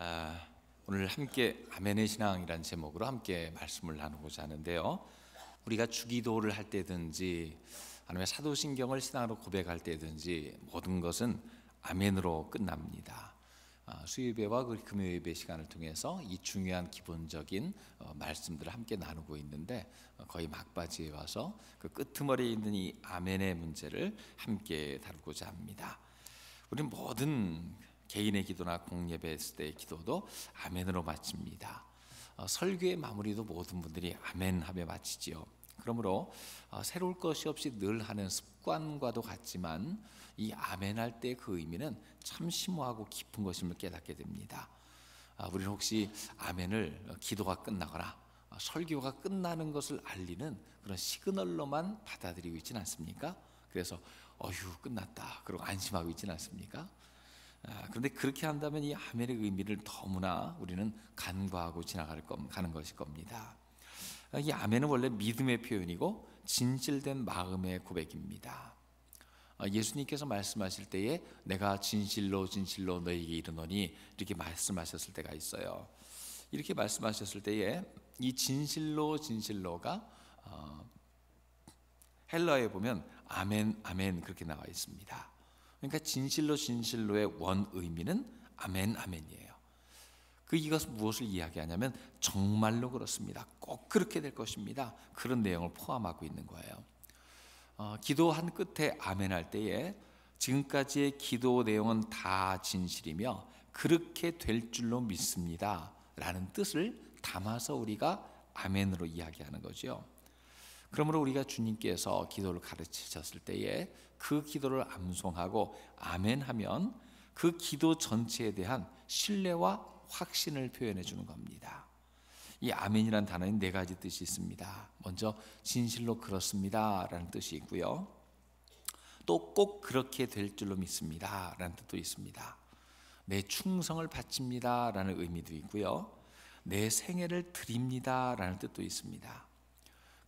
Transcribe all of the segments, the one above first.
아, 오늘 함께 아멘의 신앙이라는 제목으로 함께 말씀을 나누고자 하는데요. 우리가 주기도를 할 때든지 아니면 사도신경을 신앙으로 고백할 때든지 모든 것은 아멘으로 끝납니다. 아, 수요예배와 금요예배 시간을 통해서 이 중요한 기본적인 어, 말씀들을 함께 나누고 있는데 어, 거의 막바지에 와서 그끄머리에 있는 이 아멘의 문제를 함께 다루고자 합니다. 우리 모든 개인의 기도나 공예배 했을 때의 기도도 아멘으로 마칩니다. 어, 설교의 마무리도 모든 분들이 아멘 하며 마치지요. 그러므로 어, 새로울 것이 없이 늘 하는 습관과도 같지만 이 아멘 할때 그 의미는 참 심오하고 깊은 것임을 깨닫게 됩니다. 아, 우리는 혹시 아멘을 어, 기도가 끝나거나 어, 설교가 끝나는 것을 알리는 그런 시그널로만 받아들이고 있지는 않습니까? 그래서 어휴 끝났다 그러고 안심하고 있지는 않습니까? 아, 그런데 그렇게 한다면 이 아멘의 의미를 너무나 우리는 간과하고 지나갈 겁, 가는 것일 겁니다. 아, 이 아멘은 원래 믿음의 표현이고 진실된 마음의 고백입니다. 아, 예수님께서 말씀하실 때에 내가 진실로 진실로 너에게 이르노니 이렇게 말씀하셨을 때가 있어요. 이렇게 말씀하셨을 때에 이 진실로 진실로가 어, 헬러에 보면 아멘 아멘 그렇게 나와 있습니다. 그러니까 진실로 진실로의 원 의미는 아멘 아멘이에요. 그 이것은 무엇을 이야기하냐면 정말로 그렇습니다. 꼭 그렇게 될 것입니다. 그런 내용을 포함하고 있는 거예요. 어, 기도한 끝에 아멘 할 때에 지금까지의 기도 내용은 다 진실이며 그렇게 될 줄로 믿습니다. 라는 뜻을 담아서 우리가 아멘으로 이야기하는 거죠. 그러므로 우리가 주님께서 기도를 가르치셨을 때에 그 기도를 암송하고 아멘 하면 그 기도 전체에 대한 신뢰와 확신을 표현해 주는 겁니다. 이 아멘이란 단어는네 가지 뜻이 있습니다. 먼저 진실로 그렇습니다라는 뜻이 있고요. 또 꼭 그렇게 될 줄로 믿습니다라는 뜻도 있습니다. 내 충성을 바칩니다라는 의미도 있고요. 내 생애를 드립니다라는 뜻도 있습니다.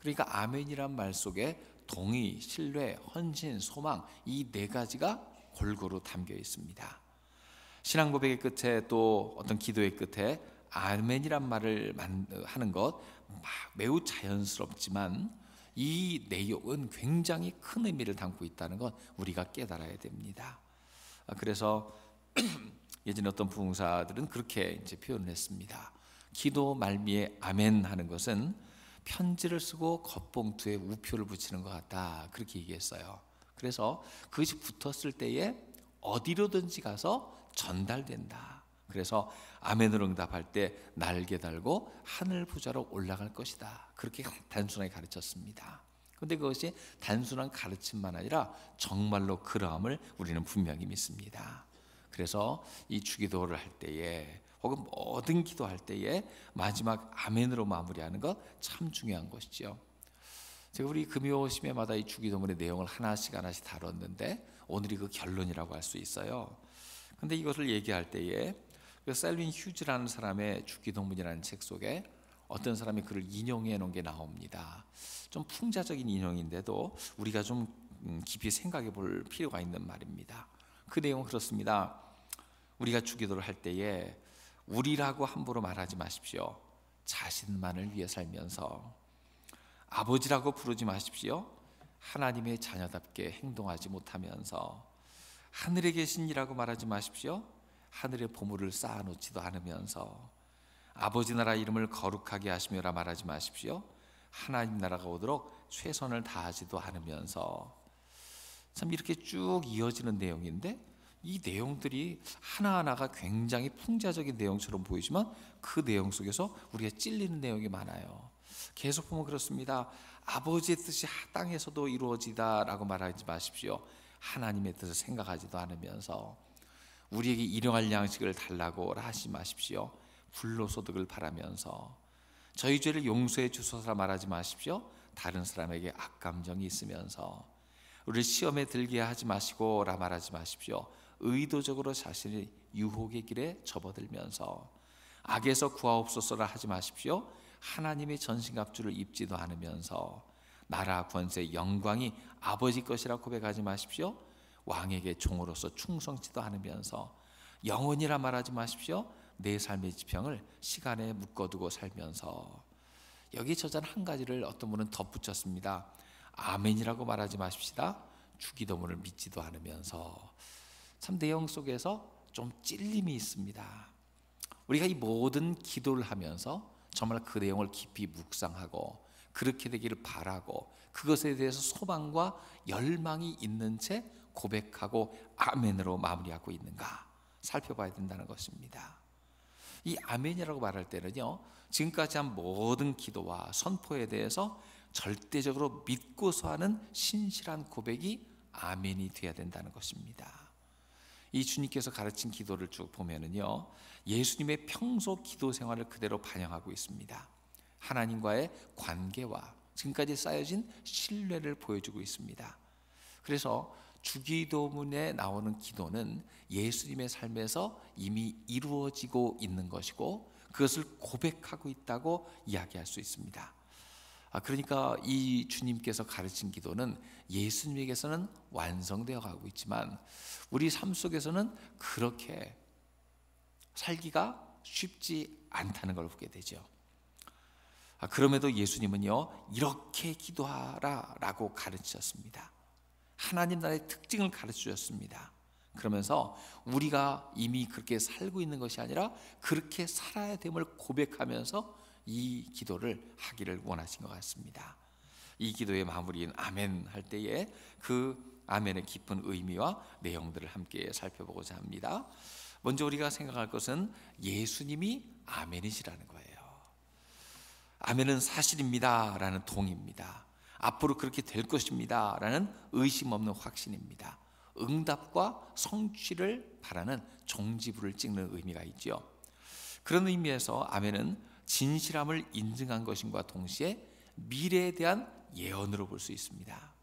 그러니까 아멘이란 말 속에 동의, 신뢰, 헌신, 소망 이 네 가지가 골고루 담겨 있습니다. 신앙 고백의 끝에 또 어떤 기도의 끝에 아멘이란 말을 하는 것 매우 자연스럽지만 이 내용은 굉장히 큰 의미를 담고 있다는 건 우리가 깨달아야 됩니다. 아, 그래서 예전 어떤 부흥사들은 그렇게 이제 표현을 했습니다. 기도 말미에 아멘 하는 것은 편지를 쓰고 겉봉투에 우표를 붙이는 것 같다. 그렇게 얘기했어요. 그래서 그것이 붙었을 때에 어디로든지 가서 전달된다. 그래서 아멘으로 응답할 때 날개 달고 하늘 부자로 올라갈 것이다. 그렇게 단순하게 가르쳤습니다. 근데 그것이 단순한 가르침만 아니라 정말로 그러함을 우리는 분명히 믿습니다. 그래서 이 주기도를 할 때에 혹은 모든 기도할 때에 마지막 아멘으로 마무리하는 것 참 중요한 것이죠. 제가 우리 금요 심회마다 이 주기도문의 내용을 하나씩 하나씩 다뤘는데 오늘이 그 결론이라고 할 수 있어요. 근데 이것을 얘기할 때에 그 셀윈 휴즈라는 사람의 주기도문이라는 책 속에 어떤 사람이 그를 인용해 놓은 게 나옵니다. 좀 풍자적인 인용인데도 우리가 좀 음, 깊이 생각해 볼 필요가 있는 말입니다. 그 내용은 그렇습니다. 우리가 주기도를 할 때에 우리라고 함부로 말하지 마십시오. 자신만을 위해 살면서 아버지라고 부르지 마십시오. 하나님의 자녀답게 행동하지 못하면서 하늘에 계신이라고 말하지 마십시오. 하늘의 보물을 쌓아놓지도 않으면서 아버지 나라 이름을 거룩하게 하시며라 말하지 마십시오. 하나님 나라가 오도록 최선을 다하지도 않으면서 참 이렇게 쭉 이어지는 내용인데 이 내용들이 하나하나가 굉장히 풍자적인 내용처럼 보이지만 그 내용 속에서 우리가 찔리는 내용이 많아요. 계속 보면 그렇습니다. 아버지의 뜻이 땅에서도 이루어지다라고 말하지 마십시오. 하나님의 뜻을 생각하지도 않으면서 우리에게 일용할 양식을 달라고 하지 마십시오. 불로소득을 바라면서 저희 죄를 용서해 주소서 말하지 마십시오. 다른 사람에게 악감정이 있으면서 우리 시험에 들게 하지 마시고 라 말하지 마십시오. 의도적으로 자신이 유혹의 길에 접어들면서 악에서 구하옵소서라 하지 마십시오. 하나님의 전신갑주를 입지도 않으면서 나라 권세 영광이 아버지 것이라 고백하지 마십시오. 왕에게 종으로서 충성치도 않으면서 영혼이라 말하지 마십시오. 내 삶의 지평을 시간에 묶어두고 살면서 여기 저자는 한 가지를 어떤 분은 덧붙였습니다. 아멘이라고 말하지 마십시다. 주기도문을 믿지도 않으면서 참 내용 속에서 좀 찔림이 있습니다. 우리가 이 모든 기도를 하면서 정말 그 내용을 깊이 묵상하고 그렇게 되기를 바라고 그것에 대해서 소망과 열망이 있는 채 고백하고 아멘으로 마무리하고 있는가 살펴봐야 된다는 것입니다. 이 아멘이라고 말할 때는요, 지금까지 한 모든 기도와 선포에 대해서 절대적으로 믿고서 하는 신실한 고백이 아멘이 되어야 된다는 것입니다. 이 주님께서 가르친 기도를 쭉 보면은요, 예수님의 평소 기도 생활을 그대로 반영하고 있습니다. 하나님과의 관계와 지금까지 쌓여진 신뢰를 보여주고 있습니다. 그래서 주기도문에 나오는 기도는 예수님의 삶에서 이미 이루어지고 있는 것이고 그것을 고백하고 있다고 이야기할 수 있습니다. 아, 그러니까 이 주님께서 가르친 기도는 예수님에게서는 완성되어 가고 있지만 우리 삶 속에서는 그렇게 살기가 쉽지 않다는 걸 보게 되죠. 아, 그럼에도 예수님은요, 이렇게 기도하라 라고 가르치셨습니다. 하나님 나라의 특징을 가르치셨습니다 그러면서 우리가 이미 그렇게 살고 있는 것이 아니라 그렇게 살아야 됨을 고백하면서 이 기도를 하기를 원하신 것 같습니다. 이 기도의 마무리인 아멘 할 때에 그 아멘의 깊은 의미와 내용들을 함께 살펴보고자 합니다. 먼저 우리가 생각할 것은 예수님이 아멘이시라는 거예요. 아멘은 사실입니다라는 동입니다. 앞으로 그렇게 될 것입니다라는 의심 없는 확신입니다. 응답과 성취를 바라는 종지부를 찍는 의미가 있죠. 그런 의미에서 아멘은 진실함을 인증한 것임과 동시에 미래에 대한 예언으로 볼 수 있습니다.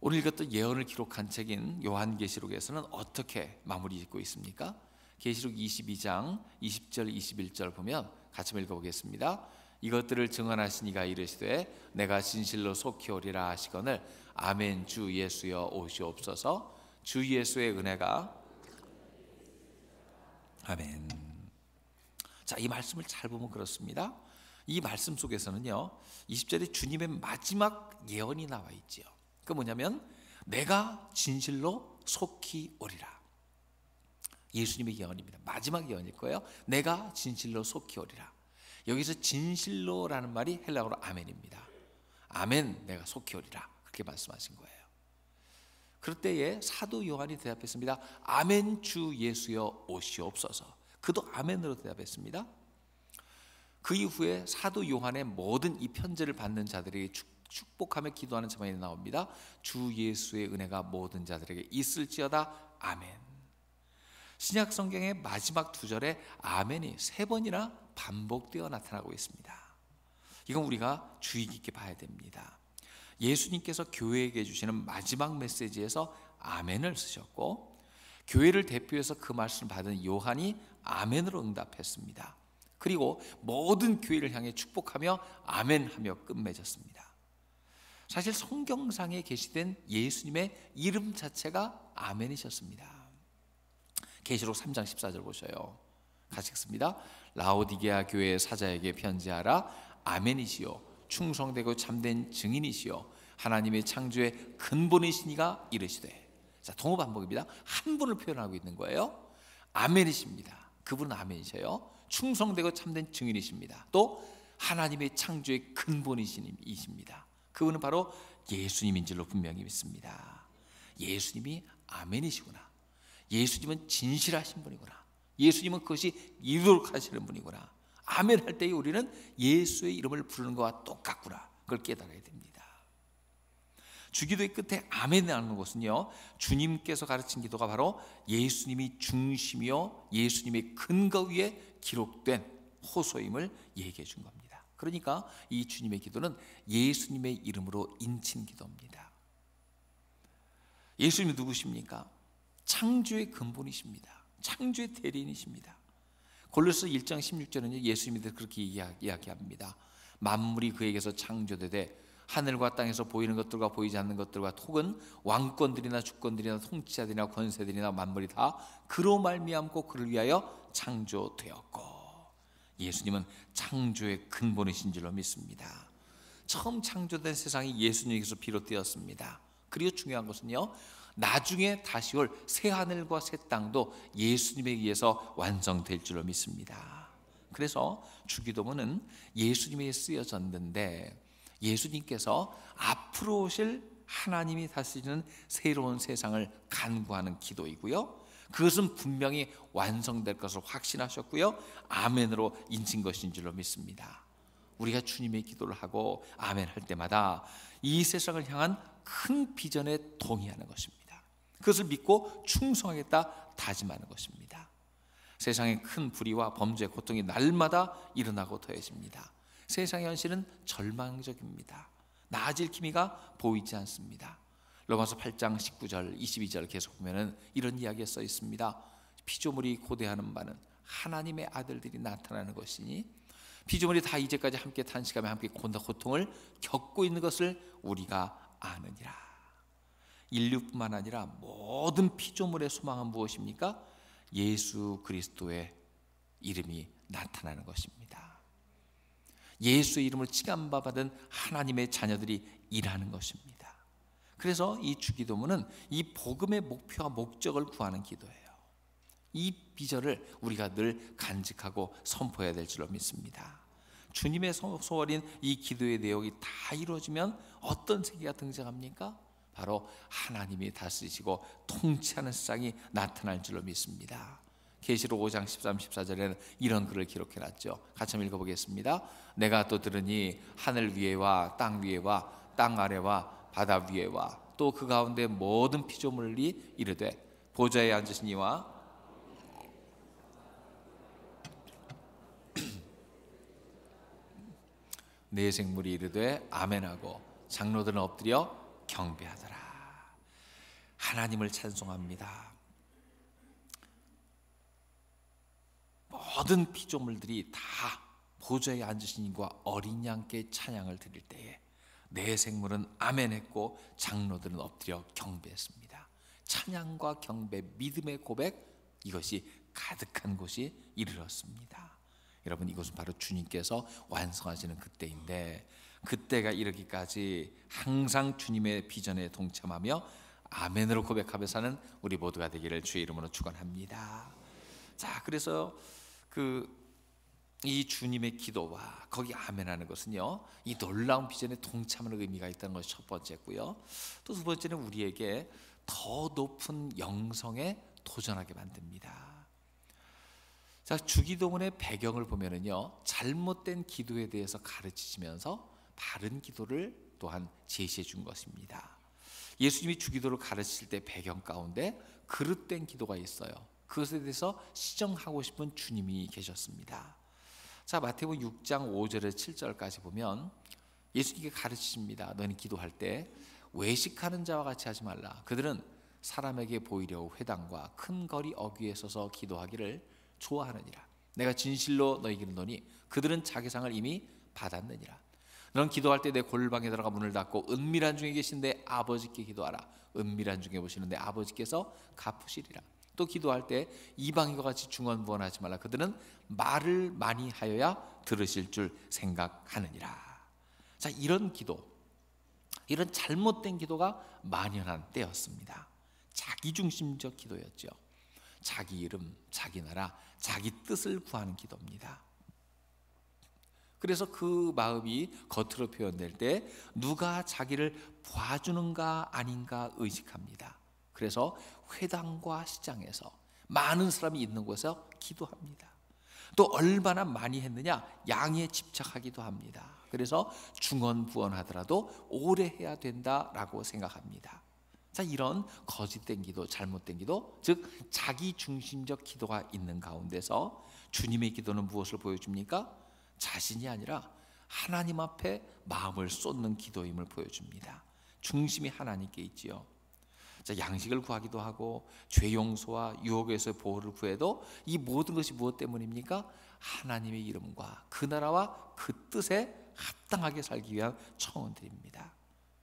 오늘 읽었던 예언을 기록한 책인 요한계시록에서는 어떻게 마무리 짓고 있습니까? 계시록 22장 20절 21절 보면 같이 읽어보겠습니다. 이것들을 증언하신 이가 이르시되 내가 진실로 속히 오리라 하시거늘 아멘 주 예수여 오시옵소서 주 예수의 은혜가 아멘 자, 이 말씀을 잘 보면 그렇습니다. 이 말씀 속에서는요, 20절에 주님의 마지막 예언이 나와 있지요. 그 뭐냐면, 내가 진실로 속히 오리라. 예수님의 예언입니다. 마지막 예언일 거예요. 내가 진실로 속히 오리라. 여기서 진실로라는 말이 헬라어로 아멘입니다. 아멘, 내가 속히 오리라. 그렇게 말씀하신 거예요. 그럴 때에 사도 요한이 대답했습니다. 아멘 주 예수여 오시옵소서. 그도 아멘으로 대답했습니다. 그 이후에 사도 요한의 모든 이 편지를 받는 자들에게 축복하며 기도하는 자만이 나옵니다. 주 예수의 은혜가 모든 자들에게 있을지어다 아멘. 신약 성경의 마지막 두 절에 아멘이 세 번이나 반복되어 나타나고 있습니다. 이건 우리가 주의 깊게 봐야 됩니다. 예수님께서 교회에게 주시는 마지막 메시지에서 아멘을 쓰셨고 교회를 대표해서 그 말씀을 받은 요한이 아멘으로 응답했습니다. 그리고 모든 교회를 향해 축복하며 아멘하며 끝맺었습니다. 사실 성경상에 게시된 예수님의 이름 자체가 아멘이셨습니다. 계시록 3장 14절 보셔요. 같이 읽습니다. 라오디게아 교회의 사자에게 편지하라 아멘이시요 충성되고 참된 증인이시요 하나님의 창조의 근본이시니가 이르시되 자 동호 반복입니다. 한 분을 표현하고 있는 거예요. 아멘이십니다. 그분은 아멘이세요. 충성되고 참된 증인이십니다. 또 하나님의 창조의 근본이십니다. 그분은 바로 예수님인 줄로 분명히 믿습니다. 예수님이 아멘이시구나. 예수님은 진실하신 분이구나. 예수님은 그것이 이루도록 하시는 분이구나. 아멘 할 때에 우리는 예수의 이름을 부르는 것과 똑같구나. 그걸 깨달아야 됩니다. 주기도의 끝에 아멘이라는 것은요. 주님께서 가르친 기도가 바로 예수님이 중심이요 예수님의 근거 위에 기록된 호소임을 얘기해 준 겁니다. 그러니까 이 주님의 기도는 예수님의 이름으로 인친 기도입니다. 예수님이 누구십니까? 창조의 근본이십니다. 창조의 대리인이십니다. 골로스 1장 1 6절은예수님 대해서 그렇게 이야기합니다. 만물이 그에게서 창조되되 하늘과 땅에서 보이는 것들과 보이지 않는 것들과 혹은 왕권들이나 주권들이나 통치자들이나 권세들이나 만물이 다 그로 말미암고 그를 위하여 창조되었고 예수님은 창조의 근본이신 줄로 믿습니다. 처음 창조된 세상이 예수님에게서 비롯되었습니다. 그리고 중요한 것은요. 나중에 다시 올 새 하늘과 새 땅도 예수님에 의해서 완성될 줄로 믿습니다. 그래서 주기도문은 예수님에 쓰여졌는데 예수님께서 앞으로 오실 하나님이 다스리는 새로운 세상을 간구하는 기도이고요. 그것은 분명히 완성될 것을 확신하셨고요. 아멘으로 인친 것인 줄로 믿습니다. 우리가 주님의 기도를 하고 아멘 할 때마다 이 세상을 향한 큰 비전에 동의하는 것입니다. 그것을 믿고 충성하겠다 다짐하는 것입니다. 세상의 큰 불의와 범죄, 고통이 날마다 일어나고 더해집니다. 세상의 현실은 절망적입니다. 나아질 기미가 보이지 않습니다. 로마서 8장 19절, 22절 계속 보면은 이런 이야기가 써 있습니다. 피조물이 고대하는 바는 하나님의 아들들이 나타나는 것이니 피조물이 다 이제까지 함께 탄식하며 함께 고통을 겪고 있는 것을 우리가 아느니라. 인류뿐만 아니라 모든 피조물의 소망은 무엇입니까? 예수 그리스도의 이름이 나타나는 것입니다. 예수의 이름을 찌감바 받은 하나님의 자녀들이 일하는 것입니다. 그래서 이 주기도문은 이 복음의 목표와 목적을 구하는 기도예요. 이 비전을 우리가 늘 간직하고 선포해야 될 줄로 믿습니다. 주님의 소원인 이 기도의 내용이 다 이루어지면 어떤 세계가 등장합니까? 바로 하나님이 다스리시고 통치하는 세상이 나타날 줄로 믿습니다. 계시록 5장 13, 14절에는 이런 글을 기록해 놨죠. 같이 한번 읽어 보겠습니다. 내가 또 들으니 하늘 위에와 땅 위에와 땅 아래와 바다 위에와 또 그 가운데 모든 피조물이 이르되 보좌에 앉으신 이와 내 생물이 이르되 아멘하고 장로들은 엎드려 경배하더라. 하나님을 찬송합니다. 모든 피조물들이 다 보좌에 앉으신 이과 어린 양께 찬양을 드릴 때에 내 생물은 아멘했고 장로들은 엎드려 경배했습니다. 찬양과 경배, 믿음의 고백 이것이 가득한 곳이 이르렀습니다. 여러분 이것은 바로 주님께서 완성하시는 그때인데 그때가 이르기까지 항상 주님의 비전에 동참하며 아멘으로 고백하며 사는 우리 모두가 되기를 주의 이름으로 축원합니다. 자, 그래서 그이 주님의 기도와 거기 아멘하는 것은요 이 놀라운 비전에 동참하는 의미가 있다는 것이 첫 번째고요 또 두 번째는 우리에게 더 높은 영성에 도전하게 만듭니다. 자 주기도문의 배경을 보면은요 잘못된 기도에 대해서 가르치시면서 바른 기도를 또한 제시해 준 것입니다. 예수님이 주기도를 가르칠 때 배경 가운데 그릇된 기도가 있어요. 그것에 대해서 시정하고 싶은 주님이 계셨습니다. 자, 마태복 6장 5절에서 7절까지 보면 예수님께 가르치십니다. 너는 기도할 때 외식하는 자와 같이 하지 말라. 그들은 사람에게 보이려 회당과 큰 거리 어귀에 서서 기도하기를 좋아하느니라. 내가 진실로 너희에게 이르노니 그들은 자기 상을 이미 받았느니라. 너는 기도할 때 내 골방에 들어가 문을 닫고 은밀한 중에 계신데 아버지께 기도하라. 은밀한 중에 보시는데 아버지께서 갚으시리라. 또 기도할 때 이방인과 같이 중언부언하지 말라. 그들은 말을 많이 하여야 들으실 줄 생각하느니라. 자, 이런 기도, 이런 잘못된 기도가 만연한 때였습니다. 자기중심적 기도였죠. 자기 이름, 자기 나라, 자기 뜻을 구하는 기도입니다. 그래서 그 마음이 겉으로 표현될 때 누가 자기를 봐주는가 아닌가 의식합니다. 그래서 회당과 시장에서 많은 사람이 있는 곳에서 기도합니다. 또 얼마나 많이 했느냐 양에 집착하기도 합니다. 그래서 중언부언하더라도 오래 해야 된다라고 생각합니다. 자 이런 거짓된 기도, 잘못된 기도, 즉 자기 중심적 기도가 있는 가운데서 주님의 기도는 무엇을 보여줍니까? 자신이 아니라 하나님 앞에 마음을 쏟는 기도임을 보여줍니다. 중심이 하나님께 있지요. 양식을 구하기도 하고 죄 용서와 유혹에서의 보호를 구해도 이 모든 것이 무엇 때문입니까? 하나님의 이름과 그 나라와 그 뜻에 합당하게 살기 위한 청원들입니다.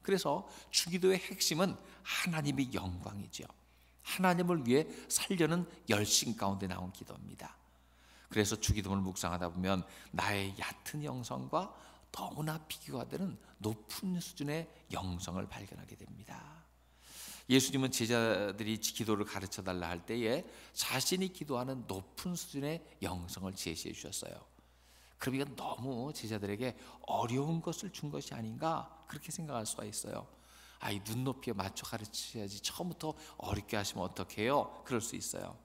그래서 주기도의 핵심은 하나님의 영광이죠. 하나님을 위해 살려는 열심 가운데 나온 기도입니다. 그래서 주기도문을 묵상하다 보면 나의 얕은 영성과 너무나 비교가 되는 높은 수준의 영성을 발견하게 됩니다. 예수님은 제자들이 기도를 가르쳐 달라 할 때에 자신이 기도하는 높은 수준의 영성을 제시해 주셨어요. 그러니까 너무 제자들에게 어려운 것을 준 것이 아닌가 그렇게 생각할 수가 있어요. 아이 눈높이에 맞춰 가르쳐야지 처음부터 어렵게 하시면 어떡해요? 그럴 수 있어요.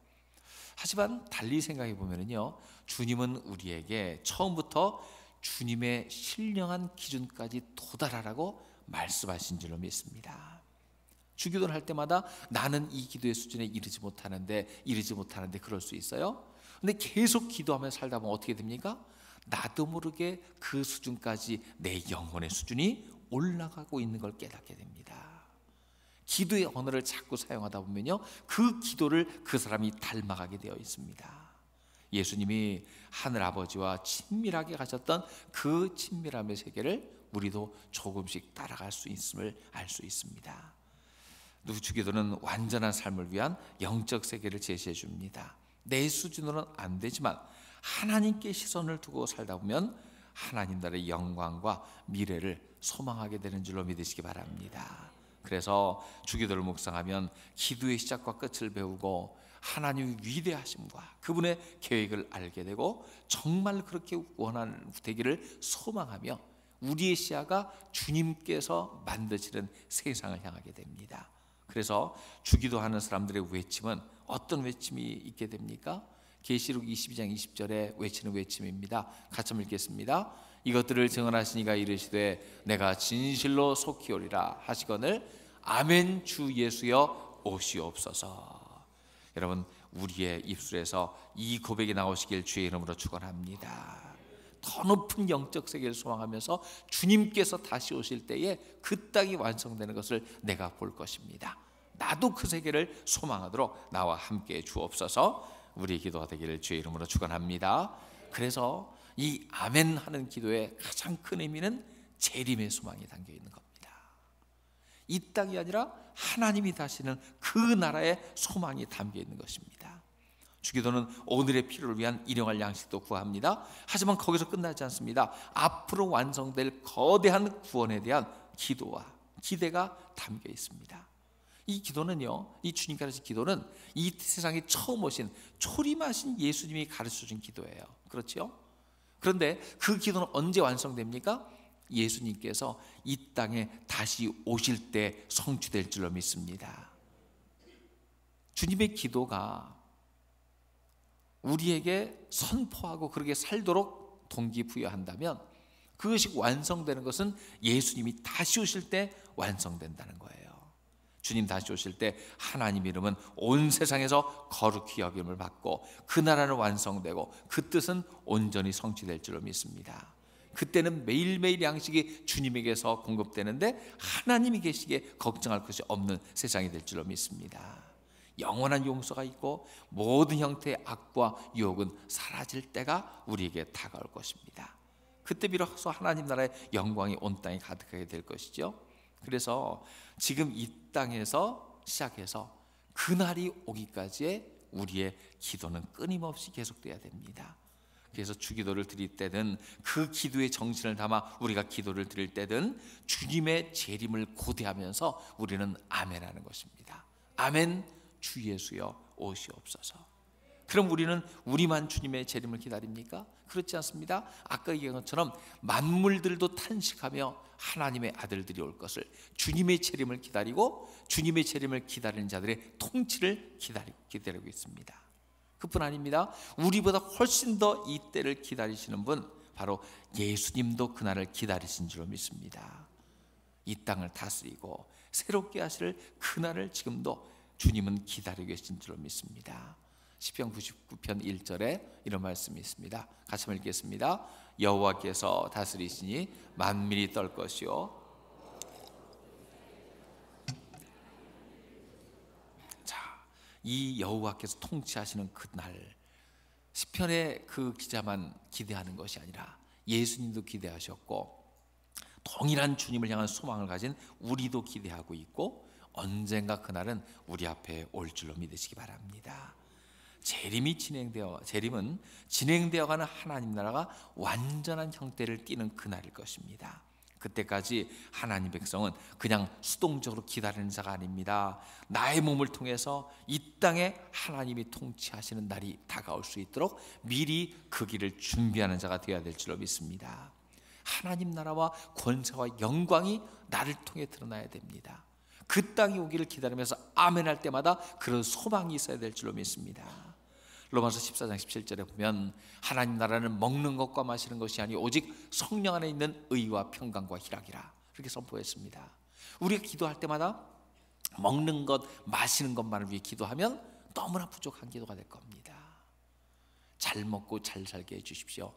하지만 달리 생각해 보면요. 주님은 우리에게 처음부터 주님의 신령한 기준까지 도달하라고 말씀하신 줄로 믿습니다. 주기도를 할 때마다 나는 이 기도의 수준에 이르지 못하는데 이르지 못하는데 그럴 수 있어요. 근데 계속 기도하며 살다 보면 어떻게 됩니까? 나도 모르게 그 수준까지 내 영혼의 수준이 올라가고 있는 걸 깨닫게 됩니다. 기도의 언어를 자꾸 사용하다 보면요. 그 기도를 그 사람이 닮아가게 되어 있습니다. 예수님이 하늘 아버지와 친밀하게 가셨던 그 친밀함의 세계를 우리도 조금씩 따라갈 수 있음을 알 수 있습니다. 주기도는 완전한 삶을 위한 영적 세계를 제시해 줍니다. 내 수준으로는 안 되지만 하나님께 시선을 두고 살다 보면 하나님 나라의 영광과 미래를 소망하게 되는 줄로 믿으시기 바랍니다. 그래서 주기도를 묵상하면 기도의 시작과 끝을 배우고 하나님의 위대하심과 그분의 계획을 알게 되고 정말 그렇게 원하는 되기를 소망하며 우리의 시야가 주님께서 만드시는 세상을 향하게 됩니다. 그래서 주기도 하는 사람들의 외침은 어떤 외침이 있게 됩니까? 계시록 22장 20절에 외치는 외침입니다. 같이 읽겠습니다. 이것들을 증언하시니가 이르시되 내가 진실로 속히 오리라 하시거늘 아멘 주 예수여 오시옵소서. 여러분 우리의 입술에서 이 고백이 나오시길 주의 이름으로 축원합니다. 더 높은 영적 세계를 소망하면서 주님께서 다시 오실 때에 그 땅이 완성되는 것을 내가 볼 것입니다. 나도 그 세계를 소망하도록 나와 함께 주옵소서 우리의 기도가 되기를 주의 이름으로 축원합니다. 그래서 이 아멘 하는 기도의 가장 큰 의미는 재림의 소망이 담겨 있는 겁니다. 이 땅이 아니라 하나님이 다시는 그 나라의 소망이 담겨 있는 것입니다. 주기도는 오늘의 필요를 위한 일용할 양식도 구합니다. 하지만 거기서 끝나지 않습니다. 앞으로 완성될 거대한 구원에 대한 기도와 기대가 담겨 있습니다. 이 기도는요, 이 주님 가르친 기도는 이 세상에 처음 오신 초림하신 예수님이 가르쳐준 기도예요. 그렇죠 그런데 그 기도는 언제 완성됩니까? 예수님께서 이 땅에 다시 오실 때 성취될 줄로 믿습니다. 주님의 기도가 우리에게 선포하고 그렇게 살도록 동기부여한다면 그것이 완성되는 것은 예수님이 다시 오실 때 완성된다는 거예요. 주님 다시 오실 때 하나님 이름은 온 세상에서 거룩히 여김을 받고 그 나라는 완성되고 그 뜻은 온전히 성취될 줄로 믿습니다. 그때는 매일매일 양식이 주님에게서 공급되는데 하나님이 계시기에 걱정할 것이 없는 세상이 될 줄로 믿습니다. 영원한 용서가 있고 모든 형태의 악과 유혹은 사라질 때가 우리에게 다가올 것입니다. 그때 비로소 하나님 나라의 영광이 온 땅에 가득하게 될 것이죠. 그래서 지금 이 땅에서 시작해서 그날이 오기까지의 우리의 기도는 끊임없이 계속돼야 됩니다. 그래서 주기도를 드릴 때든 그 기도의 정신을 담아 우리가 기도를 드릴 때든 주님의 재림을 고대하면서 우리는 아멘하는 것입니다. 아멘 주 예수여 오시옵소서. 그럼 우리는 우리만 주님의 재림을 기다립니까? 그렇지 않습니다. 아까 얘기한 것처럼 만물들도 탄식하며 하나님의 아들들이 올 것을 주님의 재림을 기다리고 주님의 재림을 기다리는 자들의 통치를 기다리고 기다리고 있습니다. 그뿐 아닙니다. 우리보다 훨씬 더 이 때를 기다리시는 분 바로 예수님도 그날을 기다리신 줄로 믿습니다. 이 땅을 다스리고 새롭게 하실 그날을 지금도 주님은 기다리고 계신 줄로 믿습니다. 10편 99편 1절에 이런 말씀이 있습니다 같이 읽겠습니다 여호와께서 다스리시니 만밀히 떨 것이요 이 여호와께서 통치하시는 그 날 시편의 그 기자만 기대하는 것이 아니라 예수님도 기대하셨고 동일한 주님을 향한 소망을 가진 우리도 기대하고 있고 언젠가 그날은 우리 앞에 올 줄로 믿으시기 바랍니다. 재림이 진행되어 재림은 진행되어가는 하나님 나라가 완전한 형태를 띠는 그날일 것입니다. 그때까지 하나님 백성은 그냥 수동적으로 기다리는 자가 아닙니다. 나의 몸을 통해서 이 땅에 하나님이 통치하시는 날이 다가올 수 있도록 미리 그 길을 준비하는 자가 되어야 될 줄로 믿습니다. 하나님 나라와 권세와 영광이 나를 통해 드러나야 됩니다. 그 땅이 오기를 기다리면서 아멘 할 때마다 그런 소망이 있어야 될 줄로 믿습니다. 로마서 14장 17절에 보면 하나님 나라는 먹는 것과 마시는 것이 아니 오직 성령 안에 있는 의와 평강과 희락이라 이렇게 선포했습니다. 우리가 기도할 때마다 먹는 것, 마시는 것만을 위해 기도하면 너무나 부족한 기도가 될 겁니다. 잘 먹고 잘 살게 해 주십시오.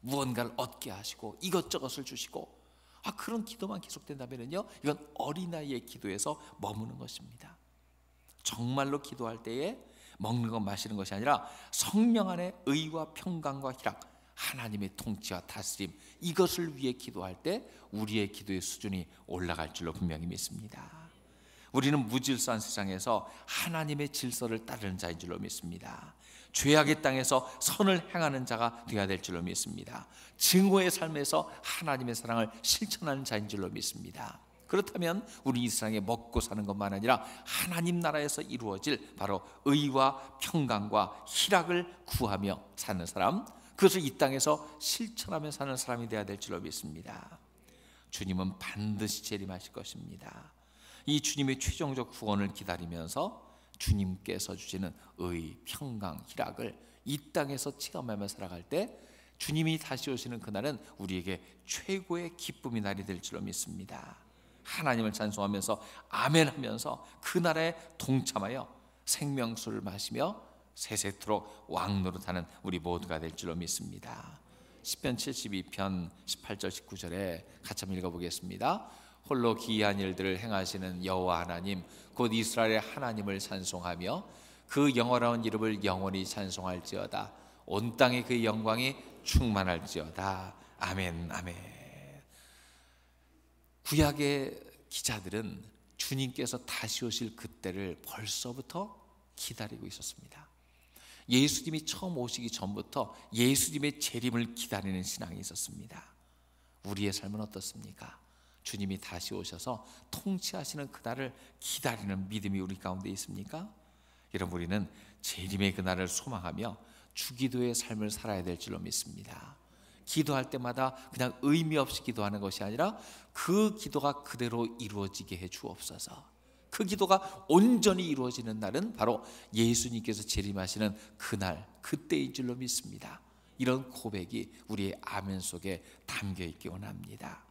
무언가를 얻게 하시고 이것저것을 주시고 아 그런 기도만 계속된다면요 이건 어린아이의 기도에서 머무는 것입니다. 정말로 기도할 때에 먹는 것 마시는 것이 아니라 성령 안에 의와 평강과 희락 하나님의 통치와 다스림 이것을 위해 기도할 때 우리의 기도의 수준이 올라갈 줄로 분명히 믿습니다. 우리는 무질서한 세상에서 하나님의 질서를 따르는 자인 줄로 믿습니다. 죄악의 땅에서 선을 행하는 자가 되어야 될 줄로 믿습니다. 증오의 삶에서 하나님의 사랑을 실천하는 자인 줄로 믿습니다. 그렇다면 우리 이 세상에 먹고 사는 것만 아니라 하나님 나라에서 이루어질 바로 의와 평강과 희락을 구하며 사는 사람, 그것을 이 땅에서 실천하며 사는 사람이 되어야 될 줄로 믿습니다. 주님은 반드시 재림하실 것입니다. 이 주님의 최종적 구원을 기다리면서 주님께서 주시는 의, 평강, 희락을 이 땅에서 체험하며 살아갈 때 주님이 다시 오시는 그날은 우리에게 최고의 기쁨이 날이 될 줄로 믿습니다. 하나님을 찬송하면서 아멘 하면서 그날에 동참하여 생명수를 마시며 세세토록 왕노릇하는 우리 모두가 될 줄로 믿습니다. 10편 72편 18절 19절에 같이 한번 읽어보겠습니다. 홀로 기이한 일들을 행하시는 여호와 하나님 곧 이스라엘의 하나님을 찬송하며 그 영어라운 이름을 영원히 찬송할지어다 온 땅에 그 영광이 충만할지어다 아멘 아멘 구약의 기자들은 주님께서 다시 오실 그때를 벌써부터 기다리고 있었습니다. 예수님이 처음 오시기 전부터 예수님의 재림을 기다리는 신앙이 있었습니다. 우리의 삶은 어떻습니까? 주님이 다시 오셔서 통치하시는 그날을 기다리는 믿음이 우리 가운데 있습니까? 여러분 우리는 재림의 그날을 소망하며 주기도의 삶을 살아야 될 줄로 믿습니다. 기도할 때마다 그냥 의미 없이 기도하는 것이 아니라 그 기도가 그대로 이루어지게 해 주옵소서. 그 기도가 온전히 이루어지는 날은 바로 예수님께서 재림하시는 그날, 그때인 줄로 믿습니다. 이런 고백이 우리의 아멘 속에 담겨 있기 원합니다.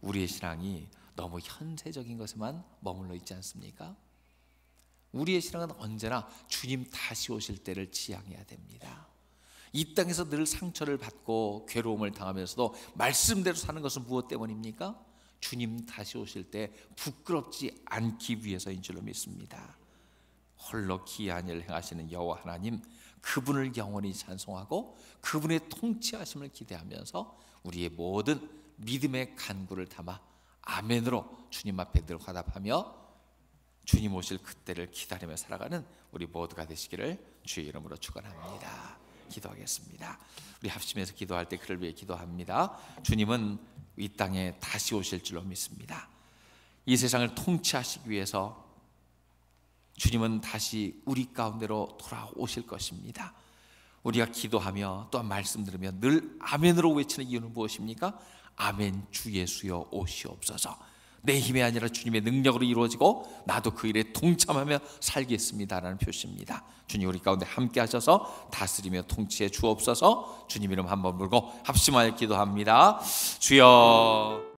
우리의 신앙이 너무 현세적인 것에만 머물러 있지 않습니까? 우리의 신앙은 언제나 주님 다시 오실 때를 지향해야 됩니다. 이 땅에서 늘 상처를 받고 괴로움을 당하면서도 말씀대로 사는 것은 무엇 때문입니까? 주님 다시 오실 때 부끄럽지 않기 위해서인 줄로 믿습니다. 홀로 기한일 행하시는 여호와 하나님 그분을 영원히 찬송하고 그분의 통치하심을 기대하면서 우리의 모든 믿음의 간구를 담아 아멘으로 주님 앞에 늘 화답하며 주님 오실 그때를 기다리며 살아가는 우리 모두가 되시기를 주의 이름으로 축원합니다. 기도하겠습니다. 우리 합심해서 기도할 때 그를 위해 기도합니다. 주님은 이 땅에 다시 오실 줄로 믿습니다. 이 세상을 통치하시기 위해서 주님은 다시 우리 가운데로 돌아오실 것입니다. 우리가 기도하며 또한 말씀 들으며 늘 아멘으로 외치는 이유는 무엇입니까? 아멘 주 예수여 오시옵소서. 내 힘이 아니라 주님의 능력으로 이루어지고 나도 그 일에 동참하며 살겠습니다라는 표시입니다. 주님 우리 가운데 함께 하셔서 다스리며 통치해 주옵소서. 주님 이름 한번 물고 합심하여 기도합니다. 주여